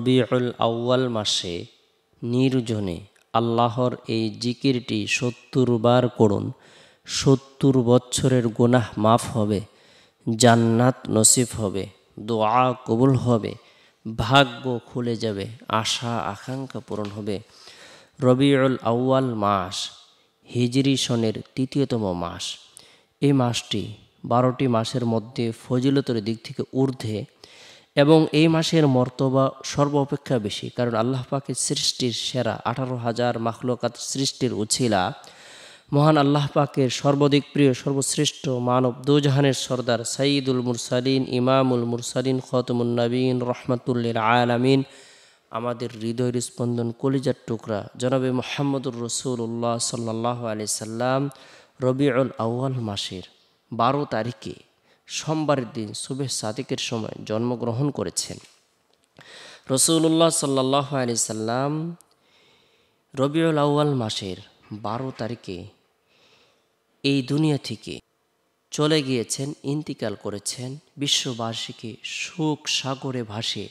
রবিউল আউ্য়াল মাসে নির্জনে আল্লাহর এই জিকিরটি সত্তর বার করুন সত্তর বছরের গুনাহ মাফ হবে জান্নাত নসিব হবে দোয়া কবুল হবে ভাগ্য খুলে যাবে আশা আকাঙ্ক্ষা পূরণ হবে রবিউল আউ্য়াল মাস হিজরি সনের তৃতীয়তম মাস এই মাসটি বারোটি মাসের মধ্যে ফজিলতর দিক থেকে ঊর্ধ্বে এবং এই মাসের মর্তবা সর্ব অপেক্ষা বেশি কারণ আল্লাহ পাকের সৃষ্টির সেরা আঠারো হাজার মাখলকাত সৃষ্টির উছিলা মহান আল্লাহ পাকের সর্বাধিক প্রিয় সর্বশ্রেষ্ঠ মানব দুজাহানের সর্দার সঈদুল মুরসালিন ইমামুল মুরসালিন খতমুন্নবীন রহমতুল্লিল আলামিন আমাদের হৃদয়ের স্পন্দন কলিজার টুকরা জনাবে মোহাম্মদুর রসুল্লাহ সাল্লাহ আলি সাল্লাম রবিউল আউ্য়াল মাসের বারো তারিখে সোমবারের দিন শুভে সাদিকের সময় জন্মগ্রহণ করেছেন রসুল্লাহ সাল্লাহ আলি সাল্লাম রবিউল আউ্য়াল মাসের বারো তারিখে এই দুনিয়া থেকে চলে গিয়েছেন ইন্তিকাল করেছেন বিশ্ববাসীকে সুখ সাগরে ভাসে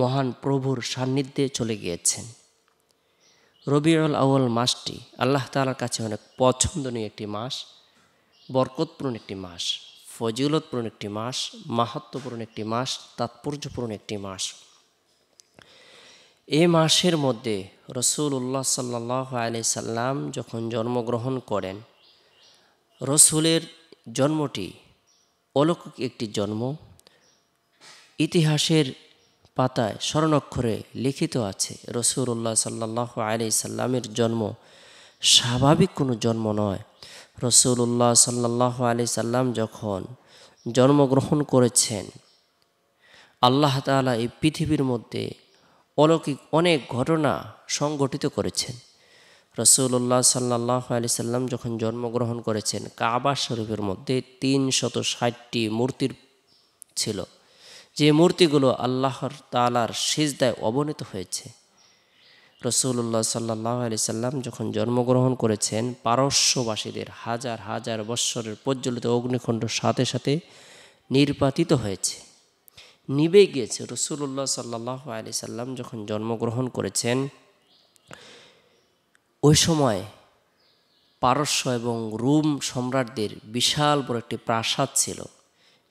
মহান প্রভুর সান্নিধ্যে চলে গিয়েছেন রবিউল আউ্য়াল মাসটি আল্লাহ তালার কাছে অনেক পছন্দনীয় একটি মাস বরকতপূর্ণ একটি মাস ফজিলতপূর্ণ একটি মাস মাহাত্মপূর্ণ একটি মাস তাৎপর্যপূর্ণ একটি মাস এ মাসের মধ্যে রসুল্লাহ সাল্লাহ আলি সাল্লাম যখন জন্মগ্রহণ করেন রসুলের জন্মটি অলৌকিক একটি জন্ম ইতিহাসের পাতায় স্বর্ণাক্ষরে লিখিত আছে রসুল্লাহ সাল্লাহ আলি সাল্লামের জন্ম স্বাভাবিক কোনো জন্ম নয় রসুল্লাহ সাল্লাহ আলি সাল্লাম যখন জন্মগ্রহণ করেছেন আল্লাহ তালা এই পৃথিবীর মধ্যে অলৌকিক অনেক ঘটনা সংগঠিত করেছেন রসুল্লাহ সাল্লাহ আলি সাল্লাম যখন জন্মগ্রহণ করেছেন কাবা শরীফের মধ্যে তিন শত ষাটটি মূর্তির ছিল যে মূর্তিগুলো আল্লাহর তালার সিজদায় অবনীত হয়েছে রসুল্লাহ সাল্লাহ আলি সাল্লাম যখন জন্মগ্রহণ করেছেন পারস্যবাসীদের হাজার হাজার বৎসরের প্রজ্বলিত অগ্নিখণ্ড সাথে সাথে নির্বাতিত হয়েছে নিবে গিয়েছে রসুল্লাহ সাল্লাহ আলি সাল্লাম যখন জন্মগ্রহণ করেছেন ওই সময় পারস্য এবং রুম সম্রাটদের বিশাল বড় একটি প্রাসাদ ছিল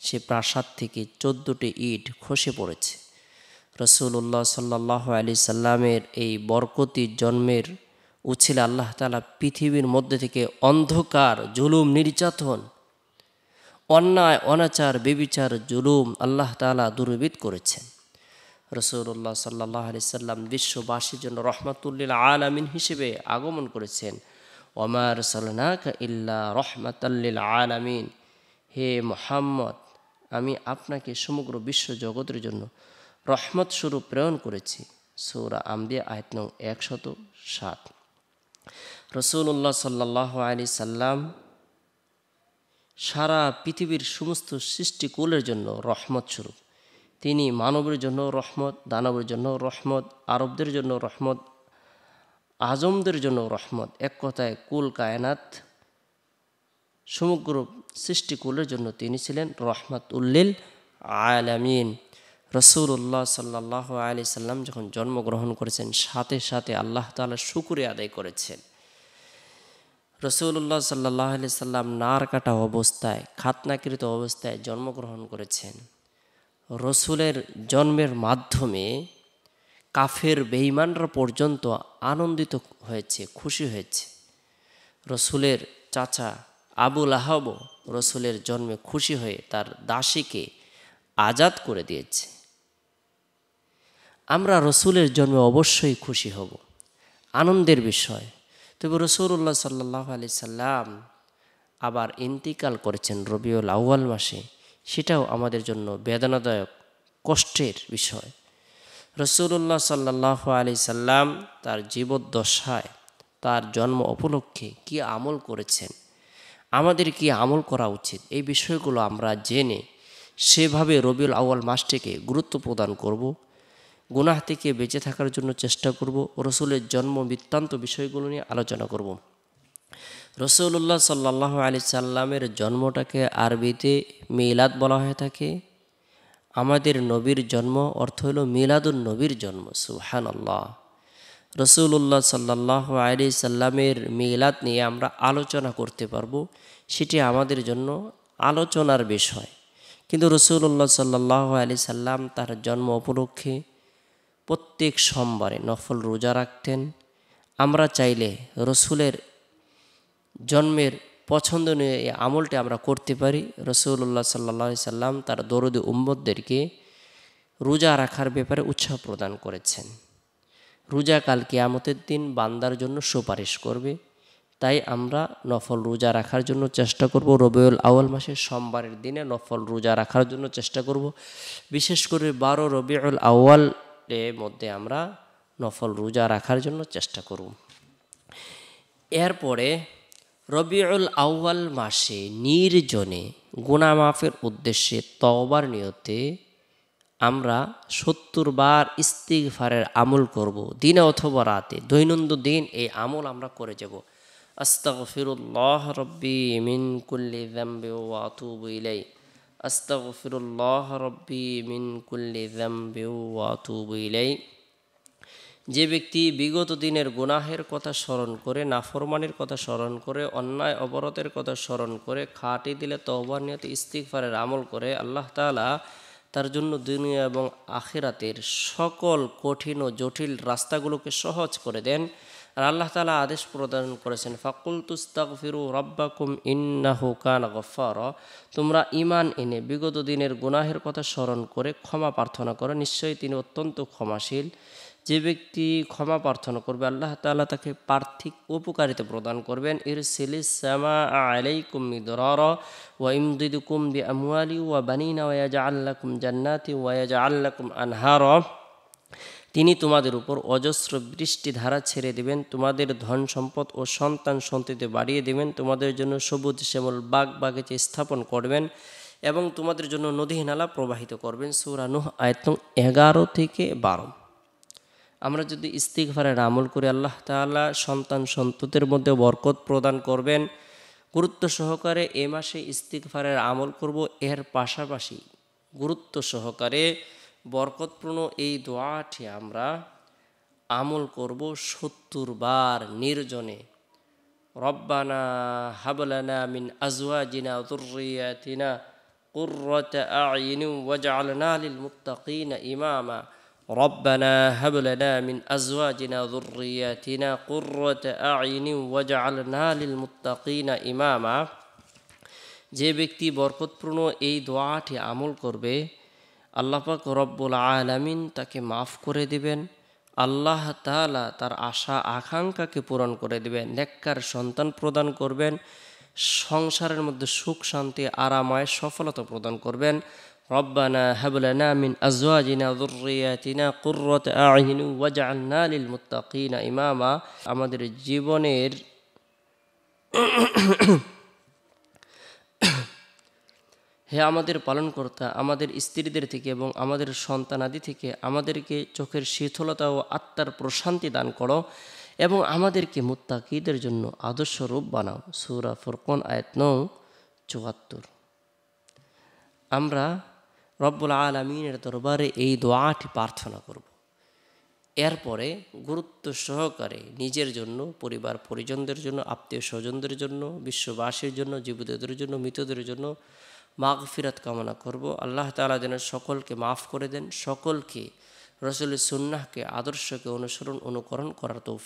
সে প্রাসাদ থেকে চোদ্দোটি ইট খসে পড়েছে রসুল্লাহ সাল্লাহ আলি সাল্লামের এই বরকতি জন্মের উছিলে আল্লাহ তালা পৃথিবীর মধ্যে থেকে অন্ধকার জুলুম নির্যাতন অন্যায় অনাচার বেবিচার জুলুম আল্লাহ তালা দুর্বিত করেছেন রসুল্লাহ সাল্লাহ আলি সাল্লাম বিশ্ববাসীর জন্য রহমাতুল্লিল আলামিন হিসেবে আগমন করেছেন ওমার সালনাক ইল্লা রহমাতাল্লিল আলামিন হে মোহাম্মদ আমি আপনাকে সমগ্র বিশ্ব জগতের জন্য রহমত স্বরূপ প্রেরণ করেছি সৌরা আম্বিয়া আয়ত নং একশত সাত রসুল্লাহ সাল্লাহ আলী সাল্লাম সারা পৃথিবীর সমস্ত সৃষ্টিকূলের জন্য রহমত স্বরূপ তিনি মানবের জন্য রহমত দানবের জন্য রহমত আরবদের জন্য রহমত আজমদের জন্য রহমত এক কথায় কুল কায়নাত সমগ্র সৃষ্টিকূলের জন্য তিনি ছিলেন রহমত উল্লিল আলামিন রসুল্লাহ সাল্লাহ আলি সাল্লাম যখন জন্মগ্রহণ করেছেন সাথে সাথে আল্লাহ তালা শুকুরে আদায় করেছেন রসুল্লাহ সাল্লাহ আলি সাল্লাম নার কাটা অবস্থায় খাতনাকৃত অবস্থায় জন্মগ্রহণ করেছেন রসুলের জন্মের মাধ্যমে কাফের বেইমানরা পর্যন্ত আনন্দিত হয়েছে খুশি হয়েছে রসুলের চাচা আবুল আহাব রসুলের জন্মে খুশি হয়ে তার দাসীকে আজাদ করে দিয়েছে আমরা রসুলের জন্মে অবশ্যই খুশি হব আনন্দের বিষয় তবে রসুল্লাহ সাল্লাহ আলি সাল্লাম আবার ইন্তিকাল করেছেন রবিউল আউয়াল মাসে সেটাও আমাদের জন্য বেদনাদায়ক কষ্টের বিষয় রসুল্লাহ সাল্লাহ আলি সাল্লাম তার জীবদ্দশায় তার জন্ম উপলক্ষে কি আমল করেছেন আমাদের কি আমল করা উচিত এই বিষয়গুলো আমরা জেনে সেভাবে রবিউল আউয়াল মাসটিকে গুরুত্ব প্রদান করব গুনাহ থেকে বেঁচে থাকার জন্য চেষ্টা করব রসুলের জন্ম বৃত্তান্ত বিষয়গুলো নিয়ে আলোচনা করব রসুল্লাহ সাল্লাহ আলি সাল্লামের জন্মটাকে আরবিতে মিলাদ বলা হয়ে থাকে আমাদের নবীর জন্ম অর্থ হল মিলাদুল নবীর জন্ম সুহান আল্লাহ রসুল্লাহ সাল্লাহ আলি সাল্লামের মিলাদ নিয়ে আমরা আলোচনা করতে পারবো সেটি আমাদের জন্য আলোচনার বিষয় কিন্তু রসুল্লাহ সাল্লাহ আলি সাল্লাম তার জন্ম উপলক্ষে প্রত্যেক সোমবারে নফল রোজা রাখতেন আমরা চাইলে রসুলের জন্মের নিয়ে এই আমলটি আমরা করতে পারি রসুল্লাহ সাল্লা সাল্লাম তার দরদ উম্মদদেরকে রোজা রাখার ব্যাপারে উৎসাহ প্রদান করেছেন রোজা কাল কেয়ামতের দিন বান্দার জন্য সুপারিশ করবে তাই আমরা নফল রোজা রাখার জন্য চেষ্টা করব রবিউল আওয়াল মাসের সোমবারের দিনে নফল রোজা রাখার জন্য চেষ্টা করব বিশেষ করে বারো রবিউল আউয়াল ডে মধ্যে আমরা নফল রোজা রাখার জন্য চেষ্টা করুন এরপরে রবিউল আউয়াল মাসে নির্জনে গুণামাফের উদ্দেশ্যে তওবার নিয়তে আমরা সত্তর বার ইস্তিকফারের আমল করব দিনে অথবা রাতে দৈনন্দিন এই আমল আমরা করে যাব আস্তাগফিরুল্লাহ রব্বি মিন কুল্লি যামবি ওয়া আতুবু ইলাইহি أستغفر الله ربي من كل ذنب وأتوب إليه যে ব্যক্তি বিগত দিনের গুনাহের কথা স্মরণ করে নাফরমানির কথা স্মরণ করে অন্যায় অবরতের কথা স্মরণ করে খাটি দিলে তহবানিয়ত নিয়ত ইস্তিকফারের আমল করে আল্লাহ তালা তার জন্য দুনিয়া এবং আখেরাতের সকল কঠিন ও জটিল রাস্তাগুলোকে সহজ করে দেন আর আল্লাহ তালা আদেশ প্রদান করেছেন ফাকুল তুস্তাক ফিরু রব্বাকুম ইন্নাহু কান গফার তোমরা ইমান এনে বিগত দিনের গুনাহের কথা স্মরণ করে ক্ষমা প্রার্থনা করো নিশ্চয়ই তিনি অত্যন্ত ক্ষমাশীল যে ব্যক্তি ক্ষমা প্রার্থনা করবে আল্লাহ তালা তাকে পার্থিক উপকারিতা প্রদান করবেন ইর সিলিসামা আলাই কুমি দরার ওয়া কুম বি আমুয়ালি ওয়া বানিনা ওয়াজা কুম জান্নাতি ওয়াজা কুম আনহার তিনি তোমাদের উপর অজস্র বৃষ্টি ধারা ছেড়ে দেবেন তোমাদের ধন সম্পদ ও সন্তান সন্ততি বাড়িয়ে দেবেন তোমাদের জন্য সবুজ শ্যামল বাঘ বাগিচে স্থাপন করবেন এবং তোমাদের জন্য নদী নালা প্রবাহিত করবেন সুরানুহ আয়তন এগারো থেকে বারো আমরা যদি ইস্তিকভারের আমল করে আল্লাহ তালা সন্তান সন্ততের মধ্যে বরকত প্রদান করবেন গুরুত্ব সহকারে এ মাসে ইস্তিকভারের আমল করব এর পাশাপাশি গুরুত্ব সহকারে বরকতপূর্ণ এই দোয়াটি আমরা আমল করব সত্তর বার নির্জনে রব্বানা হাবলানা মিন আজওয়াজিনা দুর্রিয়াতিনা قرة أعين واجعلنا للمتقين إماما ربنا هب لنا من أزواجنا ذرياتنا قرة أعين واجعلنا للمتقين إماما যে ব্যক্তি বরকতপূর্ণ এই দোয়াটি আমল করবে আল্লাপাক রব্বুল আলামিন তাকে মাফ করে দিবেন আল্লাহ তালা তার আশা আকাঙ্ক্ষাকে পূরণ করে দিবেন নেককার সন্তান প্রদান করবেন সংসারের মধ্যে সুখ শান্তি আরামায় সফলতা প্রদান করবেন রব্বানা হাবলানা মিন আজওয়াজিনা দুররিয়াতিনা কুররাত আইনু ওয়াজআলনা লিল মুত্তাকিনা ইমামা আমাদের জীবনের হে আমাদের পালনকর্তা আমাদের স্ত্রীদের থেকে এবং আমাদের সন্তানাদি থেকে আমাদেরকে চোখের শীতলতা ও আত্মার প্রশান্তি দান করো এবং আমাদেরকে মুত্তাকিদের জন্য আদর্শ রূপ বানাও সুরা ফুরকন আয়াত নৌ চুয়াত্তর আমরা রব্বুল আলমিনের দরবারে এই দোয়াটি প্রার্থনা করব এরপরে গুরুত্ব সহকারে নিজের জন্য পরিবার পরিজনদের জন্য আত্মীয় স্বজনদের জন্য বিশ্ববাসীর জন্য জীবিতদের জন্য মৃতদের জন্য মাগফিরাত কামনা করব আল্লাহ তালা যেন সকলকে মাফ করে দেন সকলকে রসুলের সুন্নাহকে আদর্শকে অনুসরণ অনুকরণ করার তৌফিক